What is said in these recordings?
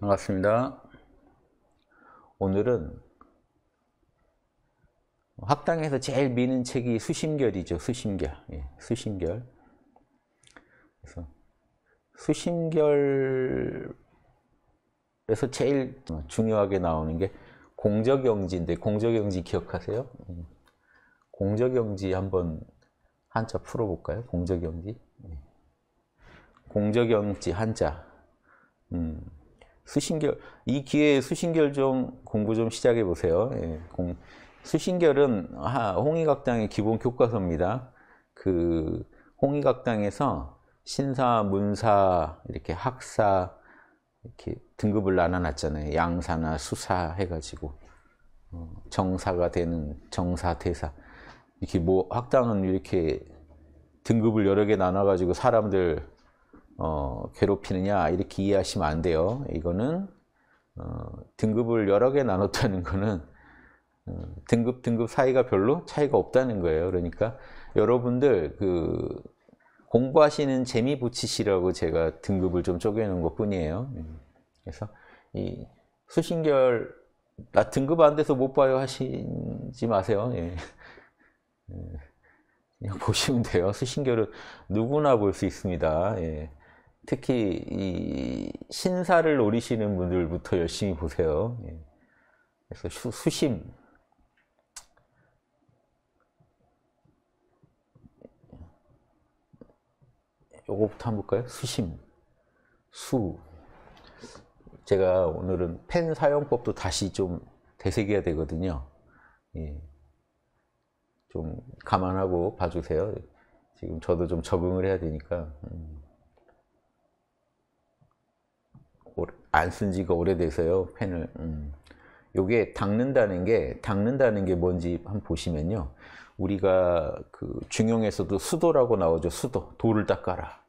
반갑습니다. 오늘은 학당에서 제일 미는 책이 수심결이죠. 수심결. 예, 수심결. 그래서 수심결에서 제일 중요하게 나오는 게 공적영지인데 공적영지 기억하세요? 예. 공적영지 한번 한자 풀어볼까요? 공적영지. 예. 공적영지 한자. 음. 수신결 이 기회에 수신결 좀 공부 좀 시작해 보세요. 예, 공, 수신결은 아, 홍의각당의 기본 교과서입니다. 그 홍의각당에서 신사, 문사, 이렇게 학사 이렇게 등급을 나눠놨잖아요. 양사나 수사 해가지고 어, 정사가 되는 정사, 대사 이렇게 뭐 학당은 이렇게 등급을 여러 개 나눠가지고 사람들 어, 괴롭히느냐 이렇게 이해하시면 안 돼요. 이거는 어, 등급을 여러 개 나눴다는 거는 어, 등급 등급 사이가 별로 차이가 없다는 거예요. 그러니까 여러분들 그 공부하시는 재미 붙이시라고 제가 등급을 좀쪼개는것 뿐이에요. 예. 그래서 이 수신결 나 등급 안 돼서 못 봐요 하시지 마세요. 예. 예. 그냥 보시면 돼요. 수신결은 누구나 볼 수 있습니다. 예. 특히 이 신사를 노리시는 분들부터 열심히 보세요. 예. 그래서 수, 수심 요거부터 한번 볼까요? 수심 수 제가 오늘은 펜 사용법도 다시 좀 되새겨야 되거든요. 예. 좀 감안하고 봐주세요. 지금 저도 좀 적응을 해야 되니까. 음. 안쓴 지가 오래돼서요 펜을 음. 요게 닦는다는 게 닦는다는 게 뭔지 한번 보시면요 우리가 그 중용에서도 수도라고 나오죠 수도 돌을 닦아라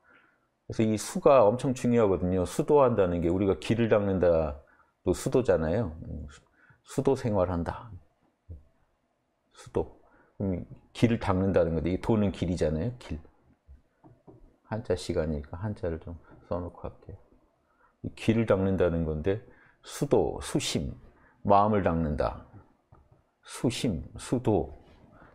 그래서 이 수가 엄청 중요하거든요 수도한다는 게 우리가 길을 닦는다 또 수도잖아요 수도 생활한다 수도 길을 닦는다는 건데 이 도는 길이잖아요 길 한자 시간이니까 한자를 좀 써놓고 할게요 귀를 닦는다는 건데 수도, 수심, 마음을 닦는다. 수심, 수도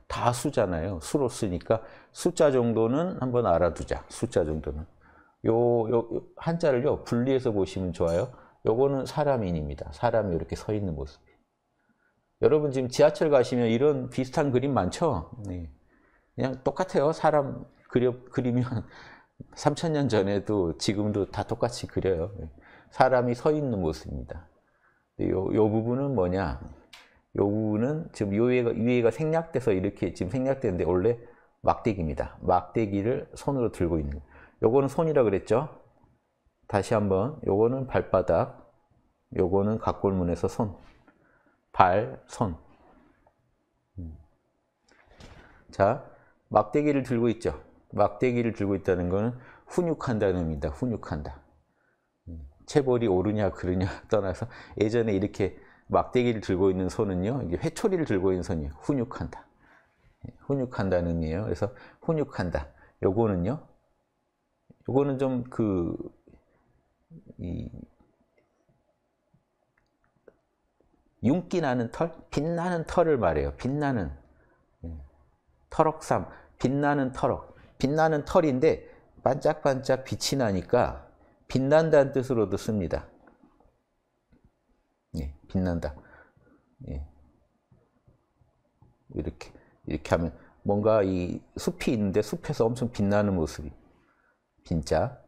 다 수잖아요. 수로 쓰니까 숫자 정도는 한번 알아두자. 숫자 정도는. 요, 요 한자를요. 분리해서 보시면 좋아요. 요거는 사람인입니다. 사람이 이렇게 서 있는 모습. 여러분 지금 지하철 가시면 이런 비슷한 그림 많죠? 네. 그냥 똑같아요. 사람 그려, 그리면 3천년 전에도 지금도 다 똑같이 그려요. 사람이 서 있는 모습입니다. 요, 요 부분은 뭐냐? 요 부분은 지금 요해가 위에가 생략돼서 이렇게 지금 생략되는데 원래 막대기입니다. 막대기를 손으로 들고 있는. 요거는 손이라 그랬죠? 다시 한번 요거는 발바닥, 요거는 각골문에서 손, 발, 손. 음. 자, 막대기를 들고 있죠. 막대기를 들고 있다는 것은 훈육한다는 의미입니다. 훈육한다. 음, 체벌이 오르냐 그러냐 떠나서 예전에 이렇게 막대기를 들고 있는 손은요. 이제 회초리를 들고 있는 손이 에요 훈육한다. 예, 훈육한다는 의미예요. 그래서 훈육한다. 요거는요. 요거는 좀그이 윤기 나는 털, 빛나는 털을 말해요. 빛나는 털옥삼 예, 빛나는 털옥 빛나는 털인데 반짝반짝 빛이 나니까 빛난다는 뜻으로도 씁니다. 예, 빛난다. 예. 이렇게 이렇게 하면 뭔가 이 숲이 있는데 숲에서 엄청 빛나는 모습이 빈자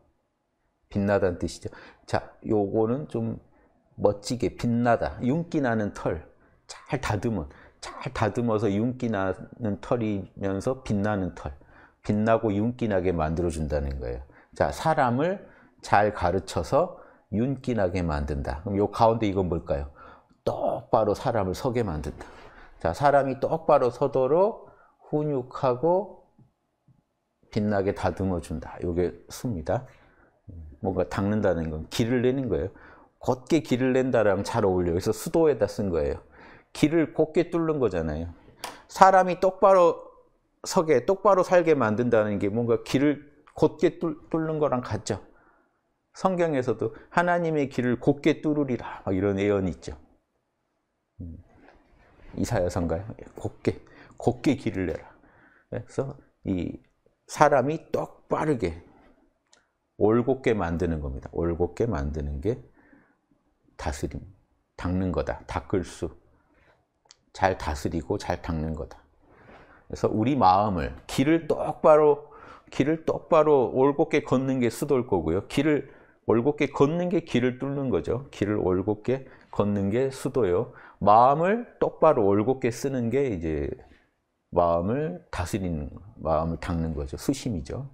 빛나다는 뜻이죠. 자, 요거는 좀 멋지게 빛나다. 윤기 나는 털. 잘 다듬은. 잘 다듬어서 윤기 나는 털이면서 빛나는 털. 빛나고 윤기나게 만들어준다는 거예요. 자, 사람을 잘 가르쳐서 윤기나게 만든다. 그럼 요 가운데 이건 뭘까요? 똑바로 사람을 서게 만든다. 자, 사람이 똑바로 서도록 훈육하고 빛나게 다듬어 준다. 요게 수입니다. 뭔가 닦는다는 건 길을 내는 거예요. 걷게 길을 낸다랑 잘 어울려. 그래서 수도에다 쓴 거예요. 길을 곱게 뚫는 거잖아요. 사람이 똑바로 서게 똑바로 살게 만든다는 게 뭔가 길을 곧게 뚫는 거랑 같죠. 성경에서도 하나님의 길을 곧게 뚫으리라 막 이런 예언이 있죠. 음. 이사야선가요? 곧게 곧게 길을 내라. 그래서 이 사람이 똑바르게 올곧게 만드는 겁니다. 올곧게 만드는 게 다스림, 닦는 거다. 닦을 수. 잘 다스리고 잘 닦는 거다. 그래서 우리 마음을 길을 똑바로 길을 똑바로 올곧게 걷는 게 수도일 거고요. 길을 올곧게 걷는 게 길을 뚫는 거죠. 길을 올곧게 걷는 게 수도요. 마음을 똑바로 올곧게 쓰는 게 이제 마음을 다스리는 마음을 닦는 거죠. 수심이죠.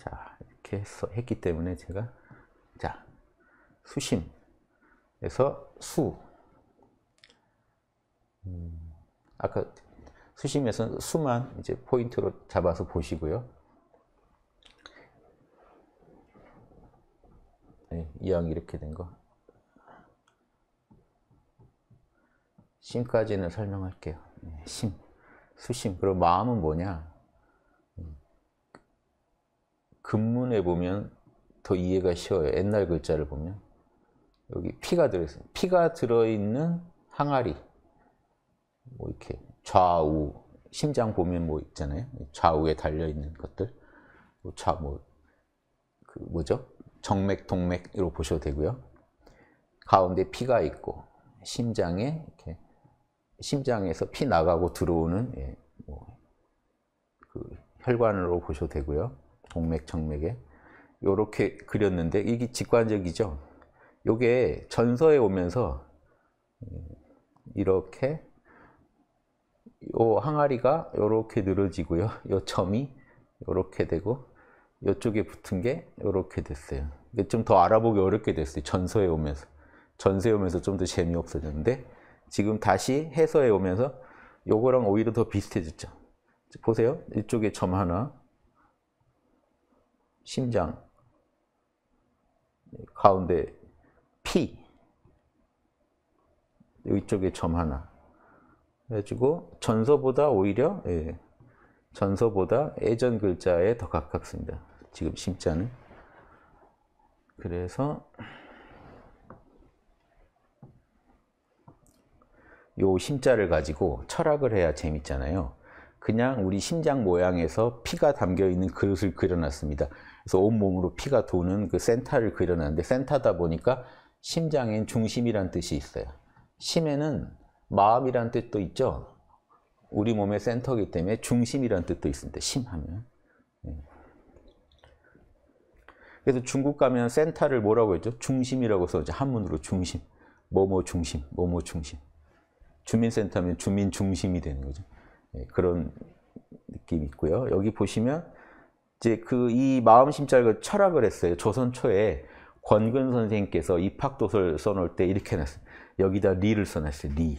자, 이렇게 했어, 했기 때문에 제가 자, 수심. 그서수 아까 수심에서 수만 이제 포인트로 잡아서 보시고요. 네, 이왕 이렇게 된 거. 심까지는 설명할게요. 네, 심, 수심. 그럼 마음은 뭐냐? 음, 근문에 보면 더 이해가 쉬워요. 옛날 글자를 보면. 여기 피가 들어있어요. 피가 들어있는 항아리. 뭐 이렇게 좌우 심장 보면 뭐 있잖아요. 좌우에 달려 있는 것들. 좌뭐 뭐 그 뭐죠? 정맥 동맥으로 보셔도 되고요. 가운데 피가 있고 심장에 이렇게 심장에서 피 나가고 들어오는 예, 뭐그 혈관으로 보셔도 되고요. 동맥 정맥에 이렇게 그렸는데 이게 직관적이죠. 이게 전서에 오면서 예, 이렇게 요 항아리가 이렇게 늘어지고요. 요 점이 이렇게 되고 이쪽에 붙은 게 이렇게 됐어요. 근데 좀더 알아보기 어렵게 됐어요. 전서에 오면서. 전서에 오면서 좀 더 재미없어졌는데 지금 다시 해서에 오면서 요거랑 오히려 더 비슷해졌죠. 보세요. 이쪽에 점 하나, 심장, 가운데 피, 이쪽에 점 하나, 해지고 전서보다 오히려 예, 전서보다 예전 글자에 더 가깝습니다. 지금 심자는 그래서 요 심자를 가지고 철학을 해야 재밌잖아요. 그냥 우리 심장 모양에서 피가 담겨 있는 그릇을 그려놨습니다. 그래서 온몸으로 피가 도는 그 센터를 그려놨는데 센터다 보니까 심장엔 중심이란 뜻이 있어요. 심에는 마음이란 뜻도 있죠. 우리 몸의 센터이기 때문에 중심이란 뜻도 있습니다. 심하면. 예. 그래서 중국 가면 센터를 뭐라고 했죠? 중심이라고 써죠. 한문으로 중심. 뭐뭐 중심, 뭐뭐 중심. 주민센터면 주민 중심이 되는 거죠. 예, 그런 느낌이 있고요. 여기 보시면 이제 그 이 마음 심자를 철학을 했어요. 조선 초에 권근 선생님께서 입학도서를 써놓을 때 이렇게 놨어요. 여기다 리를 써놨어요. 리.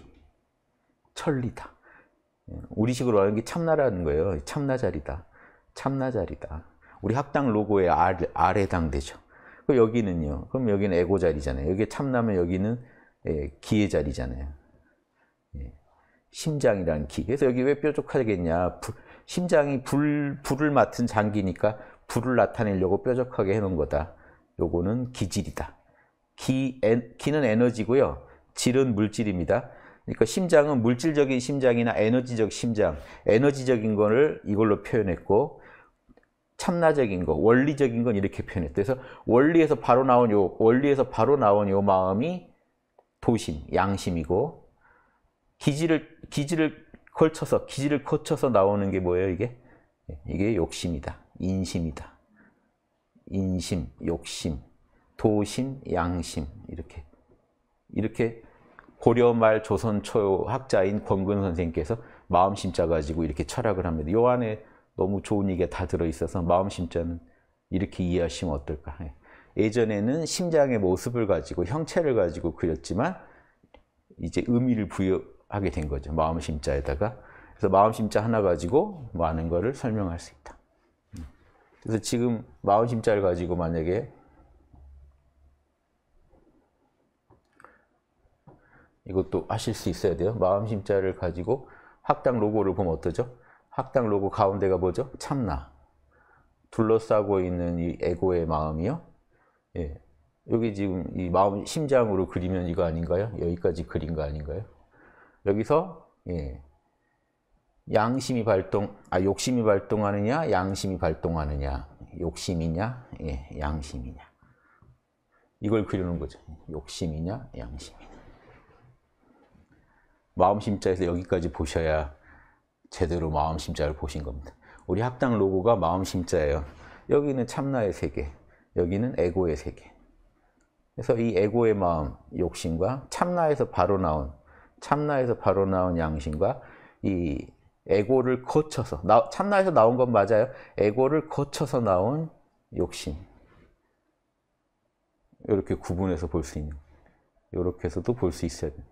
천리다. 예, 우리식으로 하는 게 참나라는 거예요. 참나 자리다. 참나 자리다. 우리 학당 로고에 R, R에 해당되죠. 그 여기는요. 그럼 여기는 에고 자리잖아요. 여기 참나면 여기는 예, 기의 자리잖아요. 예, 심장이란 기. 그래서 여기 왜 뾰족하겠냐. 부, 심장이 불, 불을 맡은 장기니까 불을 나타내려고 뾰족하게 해놓은 거다. 요거는 기질이다. 기, 에, 기는 에너지고요. 질은 물질입니다. 그러니까 심장은 물질적인 심장이나 에너지적 심장, 에너지적인 것을 이걸로 표현했고 참나적인 거, 원리적인 건 이렇게 표현했다. 그래서 원리에서 바로 나온 요 원리에서 바로 나온 요 마음이 도심, 양심이고 기지를 기지를 걸쳐서 기지를 거쳐서 나오는 게 뭐예요, 이게? 이게 욕심이다. 인심이다. 인심, 욕심, 도심, 양심 이렇게 이렇게 고려말 조선초 학자인 권근 선생께서 님 마음심자 가지고 이렇게 철학을 합니다. 요 안에 너무 좋은 얘기가 다 들어있어서 마음심자는 이렇게 이해하시면 어떨까. 예. 예전에는 심장의 모습을 가지고 형체를 가지고 그렸지만 이제 의미를 부여하게 된 거죠. 마음심자에다가. 그래서 마음심자 하나 가지고 많은 거를 설명할 수 있다. 음. 그래서 지금 마음심자를 가지고 만약에 이것도 하실 수 있어야 돼요. 마음심자를 가지고 학당 로고를 보면 어떠죠? 학당 로고 가운데가 뭐죠? 참나. 둘러싸고 있는 이 에고의 마음이요. 예. 여기 지금 이 마음 심장으로 그리면 이거 아닌가요? 여기까지 그린 거 아닌가요? 여기서 예. 양심이 발동, 아 욕심이 발동하느냐, 양심이 발동하느냐, 욕심이냐, 예, 양심이냐. 이걸 그리는 거죠. 욕심이냐, 양심이냐. 마음심자에서 여기까지 보셔야 제대로 마음심자를 보신 겁니다. 우리 합당 로고가 마음심자예요. 여기는 참나의 세계, 여기는 에고의 세계. 그래서 이 에고의 마음, 욕심과 참나에서 바로 나온, 참나에서 바로 나온 양심과 이 에고를 거쳐서, 나, 참나에서 나온 건 맞아요. 에고를 거쳐서 나온 욕심. 이렇게 구분해서 볼 수 있는, 이렇게 해서도 볼 수 있어야 돼요.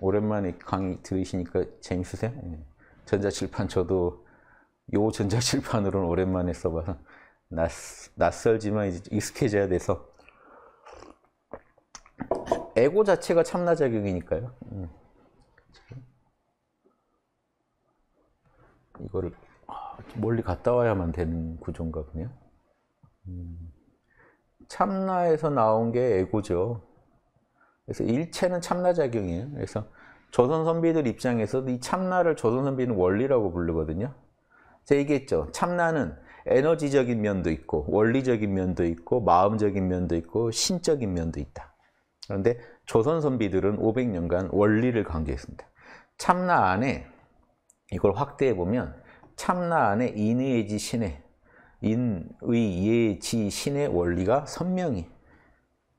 오랜만에 강의 들으시니까 재밌으세요? 예. 전자칠판 저도 요 전자칠판으로는 오랜만에 써봐서 낯, 낯설지만 이제 익숙해져야 돼서 에고 자체가 참나작용이니까요. 음. 이거를 멀리 갔다 와야만 되는 구조인가 보네요. 음. 참나에서 나온 게 에고죠. 그래서 일체는 참나 작용이에요. 그래서 조선 선비들 입장에서도 이 참나를 조선 선비는 원리라고 부르거든요. 제가 얘기했죠. 참나는 에너지적인 면도 있고 원리적인 면도 있고 마음적인 면도 있고 신적인 면도 있다. 그런데 조선 선비들은 500년간 원리를 강조했습니다. 참나 안에 이걸 확대해 보면 참나 안에 인의지 신의 인의 예지 신의 원리가 선명히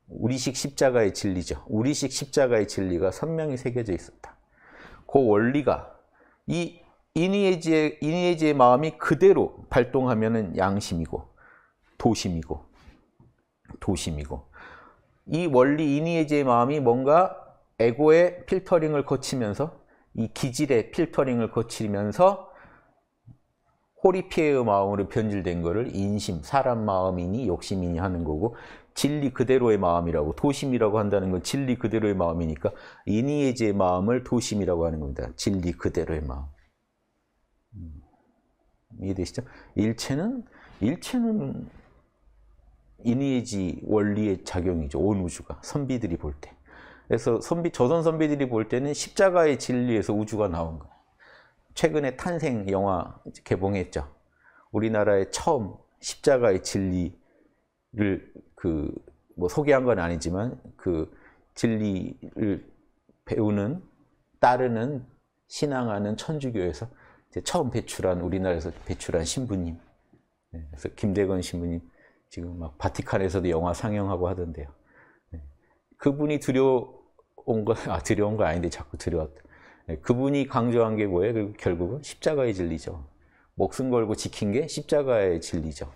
우리식 십자가의 진리죠. 우리식 십자가의 진리가 선명히 새겨져 있었다. 그 원리가 이 이니에지의, 이니에지의 마음이 그대로 발동하면 양심이고 도심이고 도심이고 이 원리 이니에지의 마음이 뭔가 에고의 필터링을 거치면서 이 기질의 필터링을 거치면서 호리피에의 마음으로 변질된 것을 인심, 사람 마음이니 욕심이니 하는 거고 진리 그대로의 마음이라고 도심이라고 한다는 건 진리 그대로의 마음이니까 이니에지의 마음을 도심이라고 하는 겁니다. 진리 그대로의 마음. 음, 이해되시죠? 일체는 일체는 이니에지 원리의 작용이죠. 온 우주가 선비들이 볼 때. 그래서 선비 조선 선비들이 볼 때는 십자가의 진리에서 우주가 나온 거예요. 최근에 탄생 영화 개봉했죠. 우리나라의 처음 십자가의 진리를 그뭐 소개한 건 아니지만 그 진리를 배우는 따르는 신앙하는 천주교에서 처음 배출한 우리나라에서 배출한 신부님. 네, 그래서 김대건 신부님 지금 막 바티칸에서도 영화 상영하고 하던데요. 네, 그분이 두려운 거, 아, 들여온 거 아닌데 자꾸 두려왔다 네, 그분이 강조한 게 뭐예요? 결국은 십자가의 진리죠. 목숨 걸고 지킨 게 십자가의 진리죠.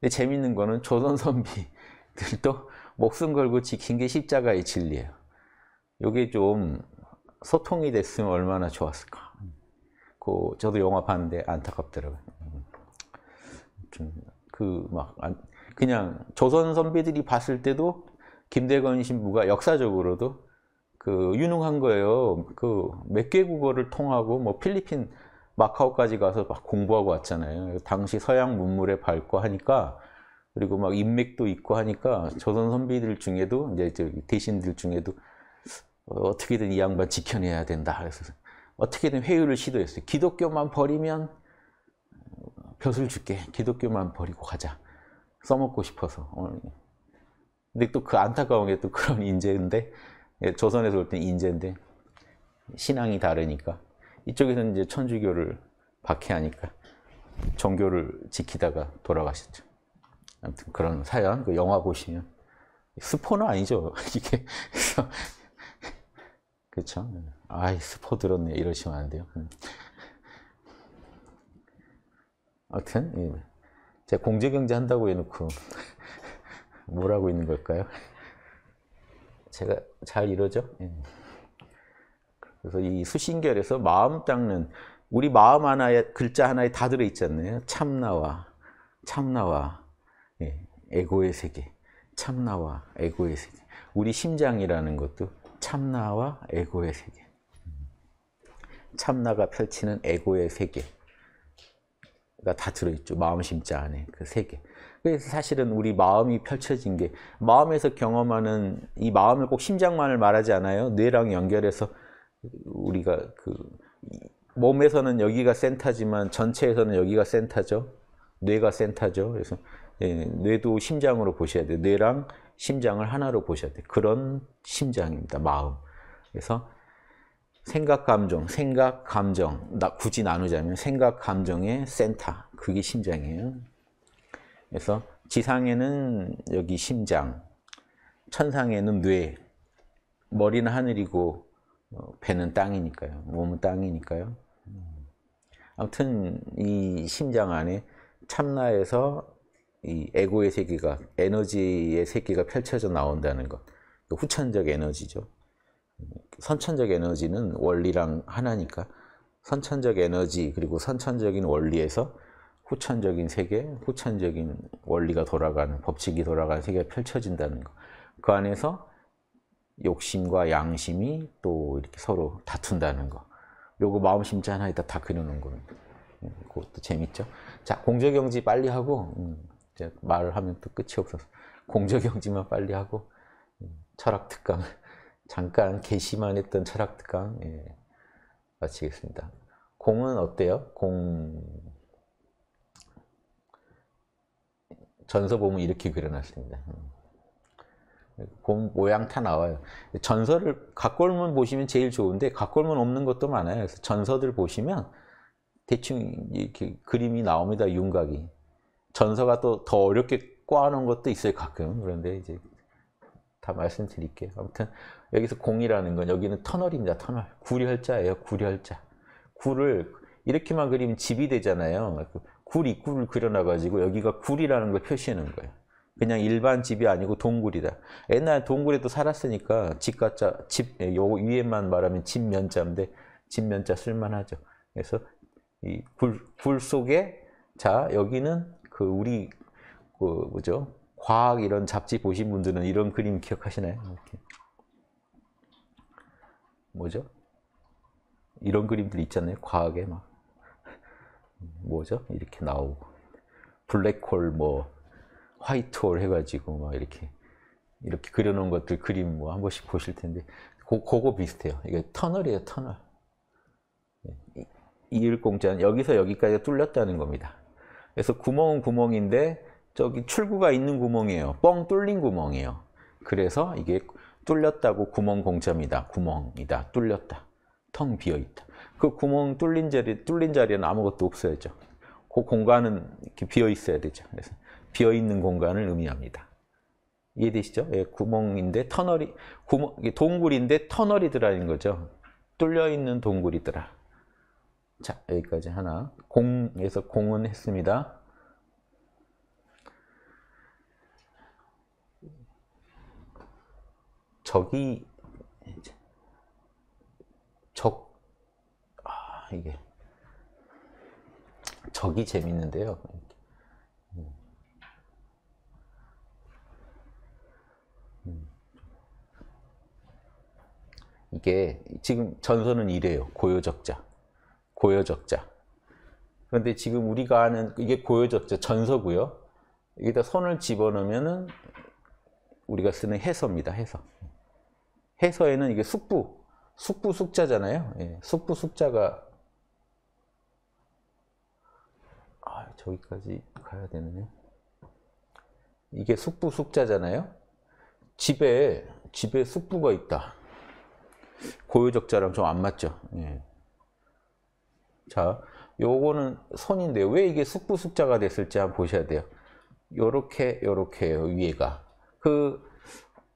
근데 재밌는 거는 조선 선비들도 목숨 걸고 지킨 게 십자가의 진리예요. 이게 좀 소통이 됐으면 얼마나 좋았을까. 그 저도 영화 봤는데 안타깝더라고요. 좀그막 그냥 조선 선비들이 봤을 때도 김대건 신부가 역사적으로도 그 유능한 거예요. 그 몇 개 국어를 통하고 뭐 필리핀 마카오까지 가서 막 공부하고 왔잖아요. 당시 서양 문물에 밝고 하니까 그리고 막 인맥도 있고 하니까 조선 선비들 중에도 이제 대신들 중에도 어, 어떻게든 이 양반 지켜내야 된다. 그래서 어떻게든 회유를 시도했어요. 기독교만 버리면 벼슬 줄게. 기독교만 버리고 가자. 써먹고 싶어서. 어, 근데 또 그 안타까운 게 또 그런 인재인데 예, 조선에서 볼 땐 인재인데 신앙이 다르니까 이쪽에서는 이제 천주교를 박해하니까 종교를 지키다가 돌아가셨죠. 아무튼 그런 사연, 그 영화 보시면 스포는 아니죠. 이게 그렇죠. 아이 스포 들었네 이러시면 안 돼요. 음. 아무튼 예. 제 공제경제 한다고 해놓고 뭐라고 있는 걸까요? 제가 잘 이러죠? 예. 그래서 이 수신결에서 마음 닦는 우리 마음 하나에 글자 하나에 다 들어 있잖아요. 참나와 참나와 예, 에고의 세계, 참나와 에고의 세계. 우리 심장이라는 것도 참나와 에고의 세계. 참나가 펼치는 에고의 세계가 다 들어있죠. 마음 심자 안에 그 세계. 그래서 사실은 우리 마음이 펼쳐진 게 마음에서 경험하는 이 마음을 꼭 심장만을 말하지 않아요. 뇌랑 연결해서 우리가 그 몸에서는 여기가 센터지만 전체에서는 여기가 센터죠. 뇌가 센터죠. 그래서 예, 뇌도 심장으로 보셔야 돼. 뇌랑 심장을 하나로 보셔야 돼. 그런 심장입니다. 마음. 그래서 생각, 감정, 생각, 감정. 나, 굳이 나누자면 생각, 감정의 센터. 그게 심장이에요. 그래서 지상에는 여기 심장, 천상에는 뇌, 머리는 하늘이고 어, 배는 땅이니까요. 몸은 땅이니까요. 아무튼 이 심장 안에 참나에서 이 에고의 세계가 에너지의 세계가 펼쳐져 나온다는 것. 후천적 에너지죠. 선천적 에너지는 원리랑 하나니까 선천적 에너지 그리고 선천적인 원리에서 후천적인 세계, 후천적인 원리가 돌아가는 법칙이 돌아가는 세계가 펼쳐진다는 것. 그 안에서 욕심과 양심이 또 이렇게 서로 다툰다는 거. 요거 마음 심지 하나있다다 그려놓은 거는. 음, 그것도 재밌죠. 자, 공적경지 빨리 하고, 음, 이제 말을 하면 또 끝이 없어서. 공적경지만 빨리 하고, 음, 철학특강. 잠깐 게시만 했던 철학특강. 예, 마치겠습니다. 공은 어때요? 공. 전서 보면 이렇게 그려놨습니다. 음. 봄 모양 다 나와요. 전설을 각골문 보시면 제일 좋은데 각골문 없는 것도 많아요. 그래서 전서들 보시면 대충 이렇게 그림이 나옵니다. 윤곽이. 전서가 또 더 어렵게 꽈놓은 것도 있어요. 가끔. 그런데 이제 다 말씀드릴게요. 아무튼 여기서 공이라는 건 여기는 터널입니다. 터널. 구렬자예요. 리 구렬자. 리 구를 이렇게만 그리면 집이 되잖아요. 그 굴 입구를 그려놔가지고 여기가 굴이라는 걸 표시하는 거예요. 그냥 일반 집이 아니고 동굴이다. 옛날 동굴에도 살았으니까 집가자 집요 예, 위에만 말하면 집 면자인데 집 면자 쓸만하죠. 그래서 이굴 굴 속에 자 여기는 그 우리 그 뭐죠 과학 이런 잡지 보신 분들은 이런 그림 기억하시나요? 이렇게. 뭐죠? 이런 그림들 있잖아요. 과학에 막 뭐죠? 이렇게 나오고 블랙홀 뭐 화이트홀 해가지고 막 이렇게 이렇게 그려놓은 것들 그림 뭐 한 번씩 보실 텐데 고, 그거 비슷해요. 이게 터널이에요, 터널. 이율공자는 여기서 여기까지 뚫렸다는 겁니다. 그래서 구멍은 구멍인데 저기 출구가 있는 구멍이에요. 뻥 뚫린 구멍이에요. 그래서 이게 뚫렸다고 구멍 공자입니다. 구멍이다. 뚫렸다. 텅 비어있다. 그 구멍 뚫린 자리, 뚫린 자리에는 아무것도 없어야죠. 그 공간은 이렇게 비어있어야 되죠. 그래서 비어있는 공간을 의미합니다. 이해되시죠? 예, 구멍인데 터널이 구멍, 동굴인데 터널이 들어는 거죠. 뚫려있는 동굴이더라. 자 여기까지 하나 공에서 공은 했습니다. 적이 적 아, 이게 적이 재밌는데요. 이게 지금 전선은 이래요. 고요적자. 고요적자. 그런데 지금 우리가 아는 이게 고요적자 전서고요. 여기다 선을 집어넣으면은 우리가 쓰는 해서입니다. 해서. 해서에는 이게 숙부, 숙부 숙자잖아요. 예, 숙부 숙자가 아, 저기까지 가야 되네. 이게 숙부 숙자잖아요. 집에 집에 숙부가 있다. 고유적자랑 좀 안 맞죠. 예. 자, 요거는 손인데 왜 이게 숙부숙자가 됐을지 한번 보셔야 돼요. 요렇게 요렇게 위에가 그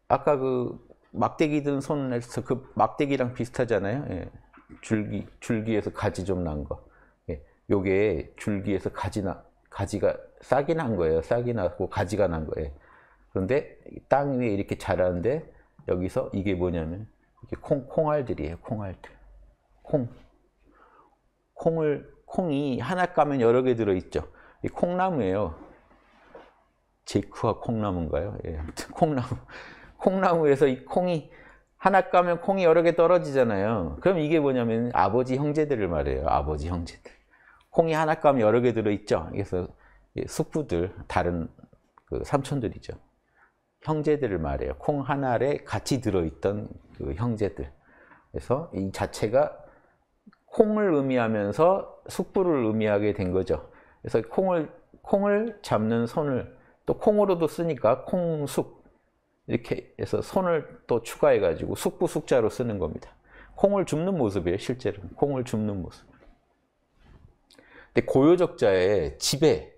아까 그 막대기 든 손에서 그 막대기랑 비슷하잖아요. 예. 줄기 줄기에서 가지 좀 난 거. 예. 요게 줄기에서 가지나 가지가 싹이 난 거예요. 싹이 나고 가지가 난 거예요. 그런데 땅 위에 이렇게 자라는데 여기서 이게 뭐냐면 콩, 콩알들이에요, 콩알들. 콩. 콩을, 콩이 하나 까면 여러 개 들어있죠. 이 콩나무예요. 제크와 콩나무인가요? 예, 아무튼 콩나무. 콩나무에서 이 콩이 하나 까면 콩이 여러 개 떨어지잖아요. 그럼 이게 뭐냐면 아버지 형제들을 말해요. 아버지 형제들. 콩이 하나 까면 여러 개 들어있죠. 그래서 숙부들, 다른 그 삼촌들이죠. 형제들을 말해요. 콩하나에 같이 들어있던 그 형제들. 그래서 이 자체가 콩을 의미하면서 숙부를 의미하게 된 거죠. 그래서 콩을 콩을 잡는 손을 또 콩으로도 쓰니까 콩숙 이렇게 해서 손을 또 추가해 가지고 숙부 숙자로 쓰는 겁니다. 콩을 줍는 모습이에요, 실제로. 콩을 줍는 모습. 근데 고요적자의 집에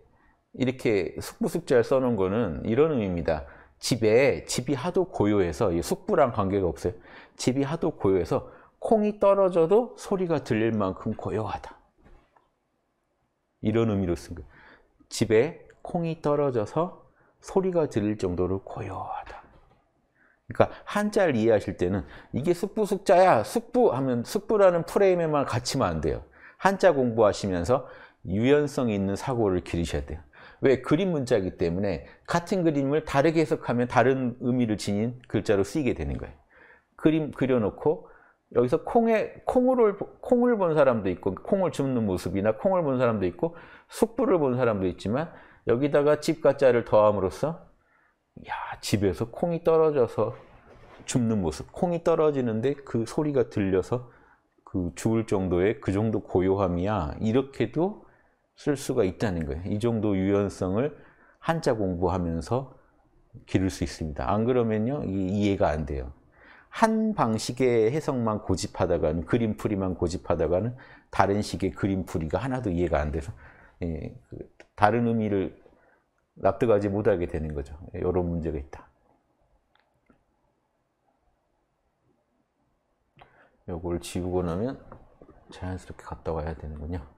이렇게 숙부숙자를 써놓은 거는 이런 의미입니다. 집에 집이 하도 고요해서 숙부랑 관계가 없어요. 집이 하도 고요해서 콩이 떨어져도 소리가 들릴 만큼 고요하다. 이런 의미로 쓴 거예요. 집에 콩이 떨어져서 소리가 들릴 정도로 고요하다. 그러니까 한자를 이해하실 때는 이게 숙부 숙자야 숙부 하면 숙부라는 프레임에만 갇히면 안 돼요. 한자 공부하시면서 유연성 있는 사고를 기르셔야 돼요. 왜 그림 문자이기 때문에 같은 그림을 다르게 해석하면 다른 의미를 지닌 글자로 쓰이게 되는 거예요. 그림 그려놓고 여기서 콩에 콩을 콩을 본 사람도 있고 콩을 줍는 모습이나 콩을 본 사람도 있고 숯불을 본 사람도 있지만 여기다가 집 가짜를 더함으로써 야 집에서 콩이 떨어져서 줍는 모습 콩이 떨어지는데 그 소리가 들려서 그 죽을 정도의 그 정도 고요함이야 이렇게도 쓸 수가 있다는 거예요. 이 정도 유연성을 한자 공부하면서 기를 수 있습니다. 안 그러면요, 이해가 안 돼요. 한 방식의 해석만 고집하다가는, 그림풀이만 고집하다가는 다른 식의 그림풀이가 하나도 이해가 안 돼서 예, 그 다른 의미를 납득하지 못하게 되는 거죠. 여러 예, 문제가 있다. 요걸 지우고 나면 자연스럽게 갔다 와야 되는군요.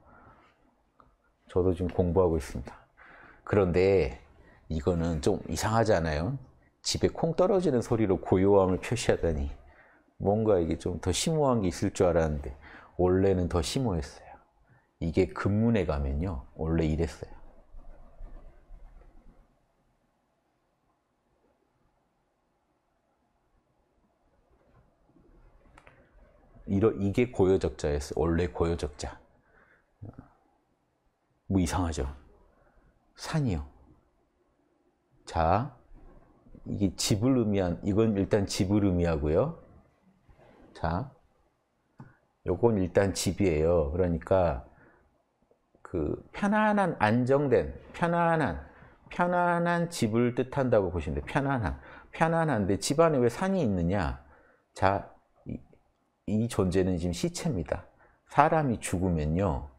저도 지금 공부하고 있습니다. 그런데 이거는 좀 이상하지 않아요? 집에 콩 떨어지는 소리로 고요함을 표시하다니 뭔가 이게 좀 더 심오한 게 있을 줄 알았는데 원래는 더 심오했어요. 이게 금문에 가면요. 원래 이랬어요. 이러, 이게 고요적자였어요. 원래 고요적자. 뭐 이상하죠? 산이요. 자, 이게 집을 의미한, 이건 일단 집을 의미하고요. 자, 요건 일단 집이에요. 그러니까 그 편안한, 안정된, 편안한, 편안한 집을 뜻한다고 보시면 돼요. 편안한. 편안한데 집안에 왜 산이 있느냐? 자, 이, 이 존재는 지금 시체입니다. 사람이 죽으면요.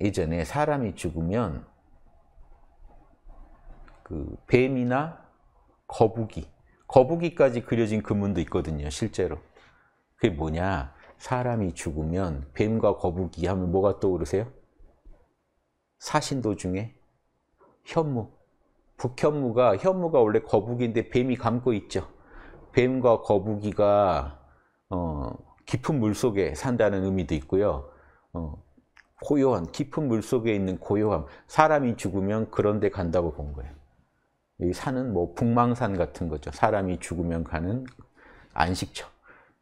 예전에 사람이 죽으면 그 뱀이나 거북이, 거북이까지 그려진 그문도 있거든요, 실제로. 그게 뭐냐? 사람이 죽으면 뱀과 거북이 하면 뭐가 떠오르세요? 사신 도중에 현무, 북현무가 현무가 원래 거북이인데 뱀이 감고 있죠. 뱀과 거북이가 어, 깊은 물 속에 산다는 의미도 있고요. 어, 고요한 깊은 물속에 있는 고요함 사람이 죽으면 그런 데 간다고 본 거예요 여기 산은 뭐 북망산 같은 거죠 사람이 죽으면 가는 안식처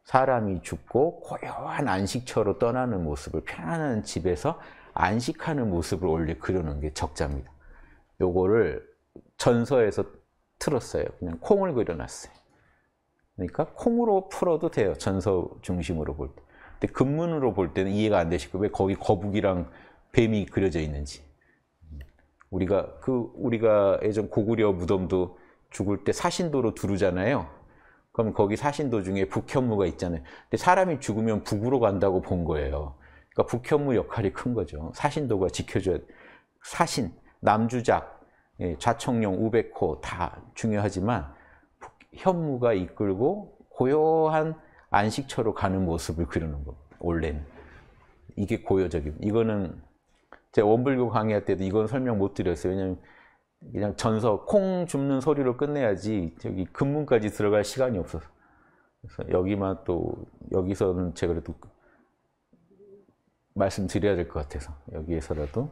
사람이 죽고 고요한 안식처로 떠나는 모습을 편안한 집에서 안식하는 모습을 원래 그려놓은 게 적자입니다 요거를 전서에서 틀었어요 그냥 콩을 그려놨어요 그러니까 콩으로 풀어도 돼요 전서 중심으로 볼때 근데 근문으로 볼 때는 이해가 안 되실 거예요. 거기 거북이랑 뱀이 그려져 있는지. 음. 우리가 그 우리가 예전 고구려 무덤도 죽을 때 사신도로 두르잖아요. 그럼 거기 사신도 중에 북현무가 있잖아요. 근데 사람이 죽으면 북으로 간다고 본 거예요. 그러니까 북현무 역할이 큰 거죠. 사신도가 지켜줘야 사신, 남주작, 예, 좌청룡, 우백호 다 중요하지만 북현무가 이끌고 고요한 안식처로 가는 모습을 그리는 거 원래는 이게 고요적입니다. 이거는 제가 원불교 강의할 때도 이건 설명 못 드렸어요. 왜냐면 그냥 전서 콩 줍는 소리로 끝내야지 저기 근문까지 들어갈 시간이 없어서 그래서 여기만 또 여기서는 제가 그래도 말씀드려야 될 것 같아서 여기에서라도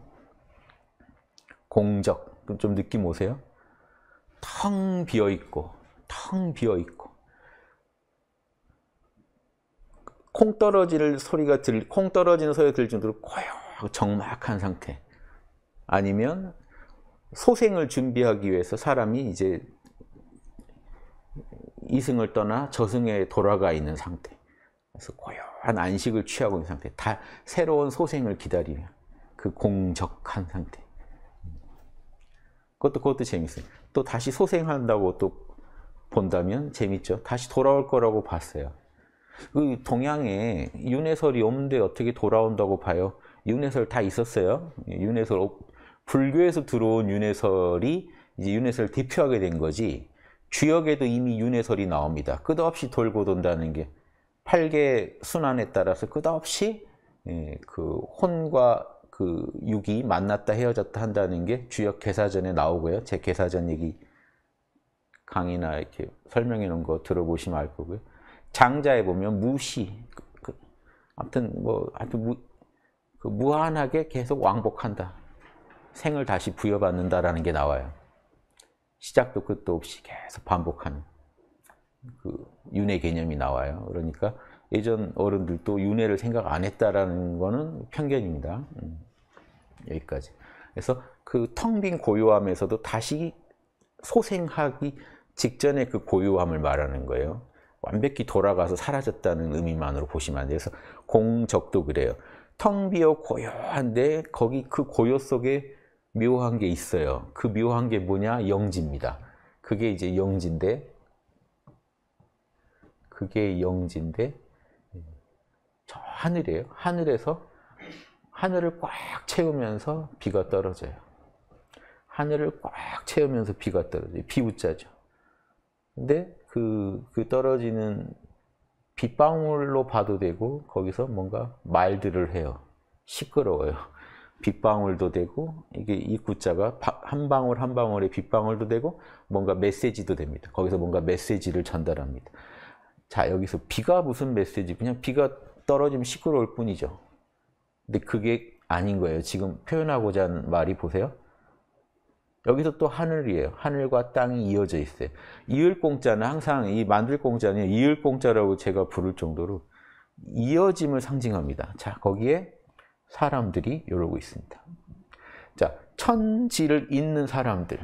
공적 좀 느낌 오세요? 텅 비어 있고 텅 비어 있고 콩 떨어질 소리가 들, 콩 떨어지는 소리가 들 정도로 고요 정막한 상태. 아니면 소생을 준비하기 위해서 사람이 이제 이승을 떠나 저승에 돌아가 있는 상태. 그래서 고요한 안식을 취하고 있는 상태. 다 새로운 소생을 기다리며 그 공적한 상태. 그것도 그것도 재밌어요. 또 다시 소생한다고 또 본다면 재밌죠. 다시 돌아올 거라고 봤어요. 그 동양에 윤회설이 없는데 어떻게 돌아온다고 봐요? 윤회설 다 있었어요. 예, 윤회설 불교에서 들어온 윤회설이 이제 윤회설 대표하게 된 거지. 주역에도 이미 윤회설이 나옵니다. 끝없이 돌고 돈다는 게 8개 순환에 따라서 끝없이 예, 그 혼과 그 육이 만났다 헤어졌다 한다는 게 주역 개사전에 나오고요. 제 개사전 얘기 강의나 이렇게 설명해 놓은 거 들어보시면 알 거고요. 장자에 보면 무시 그, 그 아무튼 뭐 아무튼 무, 그 무한하게 계속 왕복한다. 생을 다시 부여받는다라는 게 나와요. 시작도 끝도 없이 계속 반복하는 그 윤회 개념이 나와요. 그러니까 예전 어른들도 윤회를 생각 안 했다라는 거는 편견입니다. 음, 여기까지. 그래서 그 텅 빈 고요함에서도 다시 소생하기 직전의 그 고요함을 말하는 거예요. 완벽히 돌아가서 사라졌다는 의미만으로 보시면 안 돼요. 그래서 공적도 그래요. 텅 비어 고요한데 거기 그 고요 속에 묘한 게 있어요. 그 묘한 게 뭐냐? 영지입니다. 그게 이제 영지인데 그게 영지인데 저 하늘이에요. 하늘에서 하늘을 꽉 채우면서 비가 떨어져요. 하늘을 꽉 채우면서 비가 떨어져요. 비웃자죠. 근데 그, 그 떨어지는 빗방울로 봐도 되고 거기서 뭔가 말들을 해요. 시끄러워요. 빗방울도 되고 이게 이 구자가 한 방울 한 방울의 빗방울도 되고 뭔가 메시지도 됩니다. 거기서 뭔가 메시지를 전달합니다. 자 여기서 비가 무슨 메시지? 그냥 비가 떨어지면 시끄러울 뿐이죠. 근데 그게 아닌 거예요. 지금 표현하고자 하는 말이 보세요. 여기서 또 하늘이에요. 하늘과 땅이 이어져 있어요. 이을 공자는 항상 이 만들 공자는 이을 공자라고 제가 부를 정도로 이어짐을 상징합니다. 자, 거기에 사람들이 이러고 있습니다. 자, 천지를 잇는 사람들.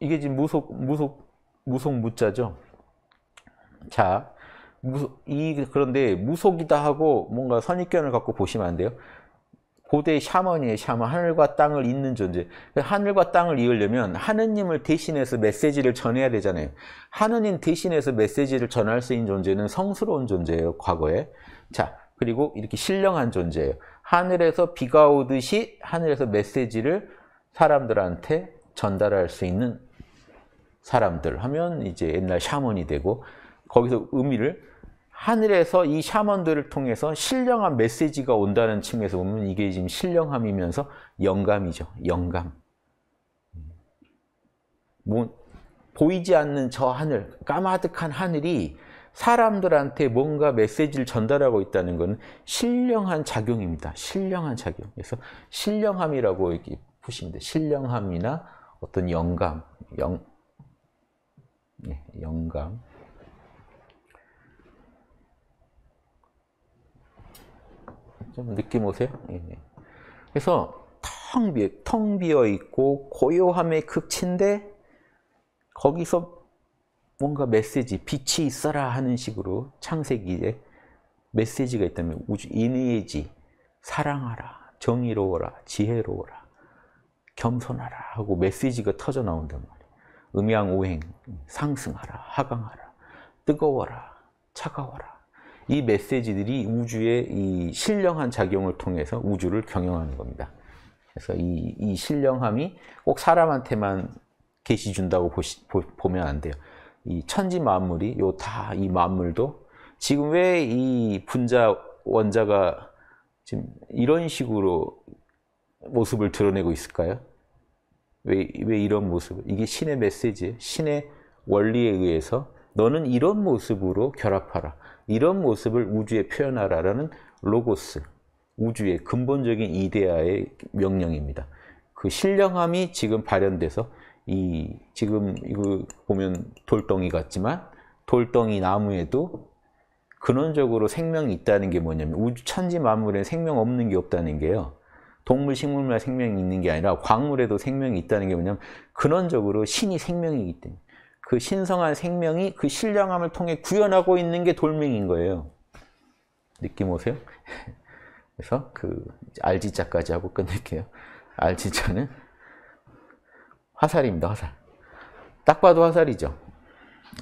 이게 지금 무속, 무속, 무속 무자죠? 자, 무속, 이, 그런데 무속이다 하고 뭔가 선입견을 갖고 보시면 안 돼요. 고대 샤머니의 샤머 하늘과 땅을 잇는 존재 그 하늘과 땅을 이으려면 하느님을 대신해서 메시지를 전해야 되잖아요 하느님 대신해서 메시지를 전할 수 있는 존재는 성스러운 존재예요 과거에 자 그리고 이렇게 신령한 존재예요 하늘에서 비가 오듯이 하늘에서 메시지를 사람들한테 전달할 수 있는 사람들 하면 이제 옛날 샤먼이 되고 거기서 의미를 하늘에서 이 샤먼들을 통해서 신령한 메시지가 온다는 측면에서 보면 이게 지금 신령함이면서 영감이죠. 영감. 뭐, 보이지 않는 저 하늘, 까마득한 하늘이 사람들한테 뭔가 메시지를 전달하고 있다는 것은 신령한 작용입니다. 신령한 작용. 그래서 신령함이라고 이렇게 보시면 돼요. 신령함이나 어떤 영감, 영, 네, 영감. 좀 느낌 오세요? 예. 예. 그래서 텅, 비텅 비어 있고 고요함의 극치인데 거기서 뭔가 메시지, 빛이 있어라 하는 식으로 창세기에 메시지가 있다면 우주 인의지, 사랑하라, 정의로워라, 지혜로워라, 겸손하라 하고 메시지가 터져 나온단 말이에요. 음양오행, 상승하라, 하강하라, 뜨거워라, 차가워라, 이 메시지들이 우주의 이 신령한 작용을 통해서 우주를 경영하는 겁니다. 그래서 이, 이 신령함이 꼭 사람한테만 계시 준다고 보시, 보, 면안 돼요. 이 천지 만물이 요 다 이 만물도 지금 왜 이 분자 원자가 지금 이런 식으로 모습을 드러내고 있을까요? 왜, 왜 이런 모습? 을 이게 신의 메시지, 요 신의 원리에 의해서 너는 이런 모습으로 결합하라. 이런 모습을 우주에 표현하라라는 로고스, 우주의 근본적인 이데아의 명령입니다. 그 신령함이 지금 발현돼서 이 지금 이거 보면 돌덩이 같지만 돌덩이 나무에도 근원적으로 생명이 있다는 게 뭐냐면 우주 천지 만물에 생명 없는 게 없다는 게요. 동물, 식물마 생명이 있는 게 아니라 광물에도 생명이 있다는 게 뭐냐면 근원적으로 신이 생명이기 때문에 그 신성한 생명이 그 신령함을 통해 구현하고 있는 게 돌멩인 거예요. 느낌 오세요? 그래서 그 알지자까지 하고 끝낼게요. 알지자는 화살입니다. 화살. 딱 봐도 화살이죠.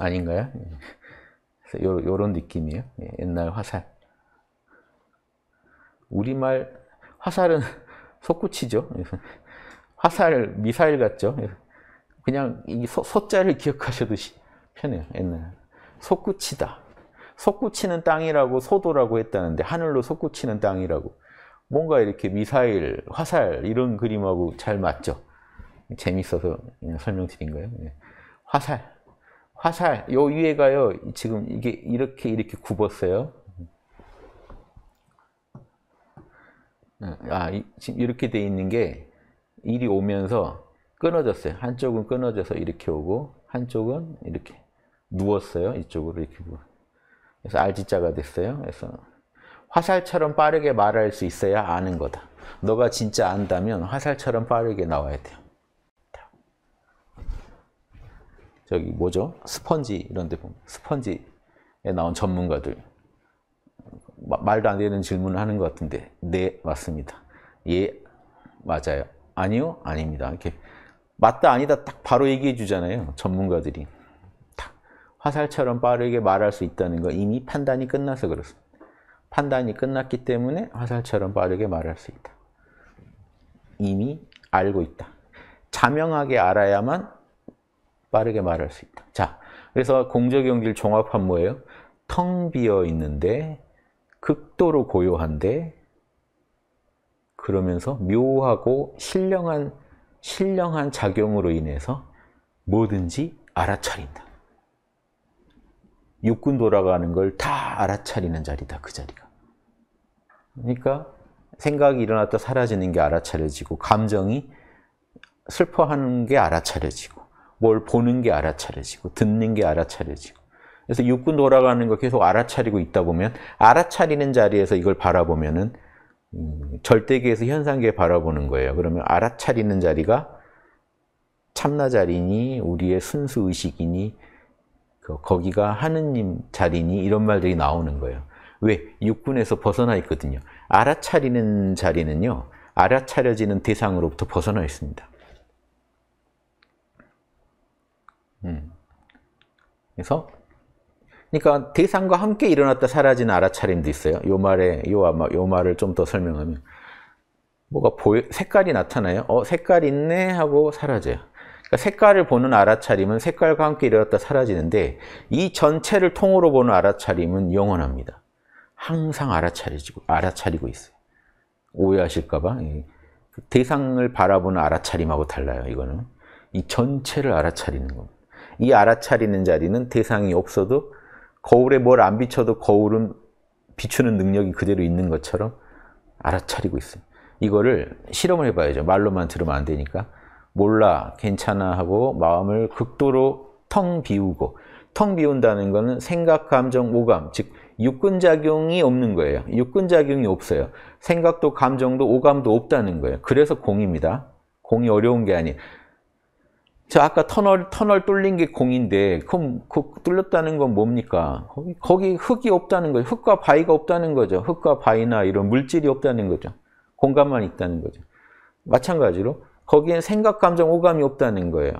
아닌가요? 예. 요, 요런 느낌이에요. 예, 옛날 화살. 우리말 화살은 속구치죠. 화살 미사일 같죠. 그냥 이 소, 자를 기억하셔도 편해요. 옛날 속구치다. 속구치는 땅이라고 소도라고 했다는데 하늘로 속구치는 땅이라고 뭔가 이렇게 미사일, 화살 이런 그림하고 잘 맞죠? 재밌어서 설명드린 거예요. 네. 화살, 화살 요 위에가요 지금 이게 이렇게 이렇게 굽었어요. 네. 아 이, 지금 이렇게 돼 있는 게 일이 오면서 끊어졌어요. 한쪽은 끊어져서 이렇게 오고 한쪽은 이렇게 누웠어요. 이쪽으로 이렇게 그래서 알지자가 됐어요. 그래서 화살처럼 빠르게 말할 수 있어야 아는 거다. 너가 진짜 안다면 화살처럼 빠르게 나와야 돼요. 저기 뭐죠? 스펀지 이런 데 보면 스펀지에 나온 전문가들 마, 말도 안 되는 질문을 하는 것 같은데 네 맞습니다. 예 맞아요. 아니요 아닙니다. 이렇게 맞다 아니다 딱 바로 얘기해 주잖아요. 전문가들이. 딱 화살처럼 빠르게 말할 수 있다는 거 이미 판단이 끝나서 그렇습니다. 판단이 끝났기 때문에 화살처럼 빠르게 말할 수 있다. 이미 알고 있다. 자명하게 알아야만 빠르게 말할 수 있다. 자, 그래서 공적용를 종합한 뭐예요? 텅 비어 있는데 극도로 고요한데 그러면서 묘하고 신령한 신령한 작용으로 인해서 뭐든지 알아차린다. 육군 돌아가는 걸 다 알아차리는 자리다, 그 자리가. 그러니까 생각이 일어났다 사라지는 게 알아차려지고 감정이 슬퍼하는 게 알아차려지고 뭘 보는 게 알아차려지고 듣는 게 알아차려지고 그래서 육군 돌아가는 거 계속 알아차리고 있다 보면 알아차리는 자리에서 이걸 바라보면은 음, 절대계에서 현상계 바라보는 거예요. 그러면 알아차리는 자리가 참나 자리니 우리의 순수 의식이니 그 거기가 하느님 자리니 이런 말들이 나오는 거예요. 왜? 육군에서 벗어나 있거든요. 알아차리는 자리는요. 알아차려지는 대상으로부터 벗어나 있습니다. 음. 그래서 그러니까 대상과 함께 일어났다 사라진 알아차림도 있어요. 요 말에 요 아마 요 말을 좀 더 설명하면 뭐가 보 색깔이 나타나요. 어 색깔 있네 하고 사라져요. 그러니까 색깔을 보는 알아차림은 색깔과 함께 일어났다 사라지는데 이 전체를 통으로 보는 알아차림은 영원합니다. 항상 알아차리고 알아차리고 있어요. 오해하실까봐 예. 그 대상을 바라보는 알아차림하고 달라요. 이거는 이 전체를 알아차리는 겁니다. 이 알아차리는 자리는 대상이 없어도 거울에 뭘 안 비춰도 거울은 비추는 능력이 그대로 있는 것처럼 알아차리고 있어요. 이거를 실험을 해봐야죠. 말로만 들으면 안 되니까. 몰라, 괜찮아 하고 마음을 극도로 텅 비우고 텅 비운다는 것은 생각, 감정, 오감, 즉 육근작용이 없는 거예요. 육근작용이 없어요. 생각도 감정도 오감도 없다는 거예요. 그래서 공입니다. 공이 어려운 게 아니에요. 저 아까 터널 터널 뚫린 게 공인데 그럼 그 뚫렸다는 건 뭡니까? 거기, 거기 흙이 없다는 거죠. 흙과 바위가 없다는 거죠. 흙과 바위나 이런 물질이 없다는 거죠. 공간만 있다는 거죠. 마찬가지로 거기엔 생각, 감정, 오감이 없다는 거예요.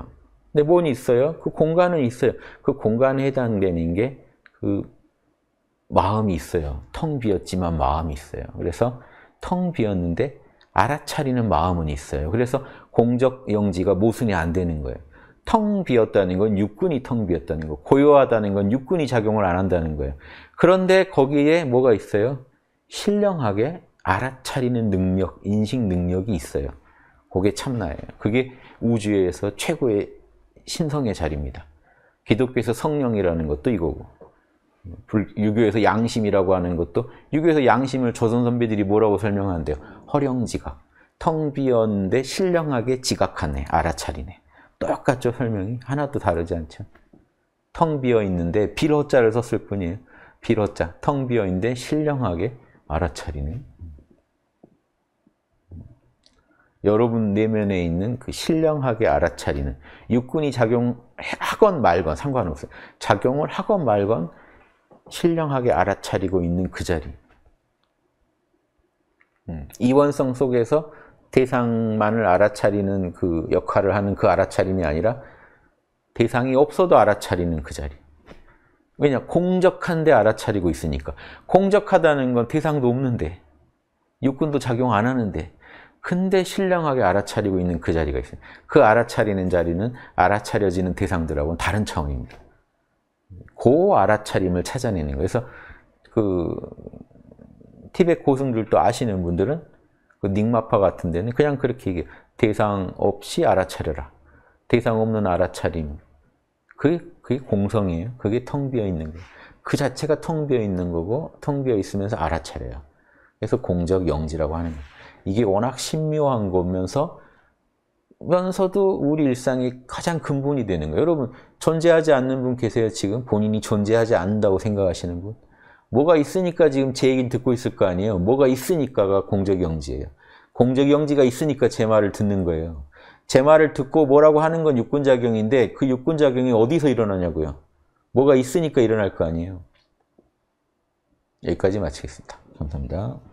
근데 뭔 있어요? 그 공간은 있어요. 그 공간에 해당되는 게 그 마음이 있어요. 텅 비었지만 마음이 있어요. 그래서 텅 비었는데 알아차리는 마음은 있어요. 그래서 공적 영지가 모순이 안 되는 거예요. 텅 비었다는 건 육군이 텅 비었다는 거, 고요하다는 건 육군이 작용을 안 한다는 거예요. 그런데 거기에 뭐가 있어요? 신령하게 알아차리는 능력, 인식 능력이 있어요. 그게 참나예요. 그게 우주에서 최고의 신성의 자리입니다. 기독교에서 성령이라는 것도 이거고 유교에서 양심이라고 하는 것도 유교에서 양심을 조선 선배들이 뭐라고 설명하는데요. 허령지각. 텅 비었는데 신령하게 지각하네. 알아차리네. 똑같죠, 설명이. 하나도 다르지 않죠. 텅 비어 있는데 비로자를 썼을 뿐이에요. 비로자, 텅 비어 있는데 신령하게 알아차리는 여러분 내면에 있는 그 신령하게 알아차리는 육군이 작용하건 말건 상관없어요. 작용을 하건 말건 신령하게 알아차리고 있는 그 자리. 음. 이원성 속에서 대상만을 알아차리는 그 역할을 하는 그 알아차림이 아니라 대상이 없어도 알아차리는 그 자리. 왜냐? 공적한데 알아차리고 있으니까. 공적하다는 건 대상도 없는데 육군도 작용 안 하는데 근데 신령하게 알아차리고 있는 그 자리가 있어요. 그 알아차리는 자리는 알아차려지는 대상들하고는 다른 차원입니다. 그 알아차림을 찾아내는 거예요. 그래서 그 티벳 고승들도 아시는 분들은 그 닉마파 같은 데는 그냥 그렇게 얘기해 대상 없이 알아차려라. 대상 없는 알아차림. 그게, 그게 공성이에요. 그게 텅 비어 있는 거예요. 그 자체가 텅 비어 있는 거고 텅 비어 있으면서 알아차려요. 그래서 공적 영지라고 하는 거예요. 이게 워낙 신묘한 거면서 면서도 우리 일상이 가장 근본이 되는 거예요. 여러분 존재하지 않는 분 계세요 지금? 본인이 존재하지 않는다고 생각하시는 분? 뭐가 있으니까 지금 제얘기는 듣고 있을 거 아니에요. 뭐가 있으니까가 공적영지예요. 공적영지가 있으니까 제 말을 듣는 거예요. 제 말을 듣고 뭐라고 하는 건 육군작용인데 그 육군작용이 어디서 일어나냐고요. 뭐가 있으니까 일어날 거 아니에요. 여기까지 마치겠습니다. 감사합니다.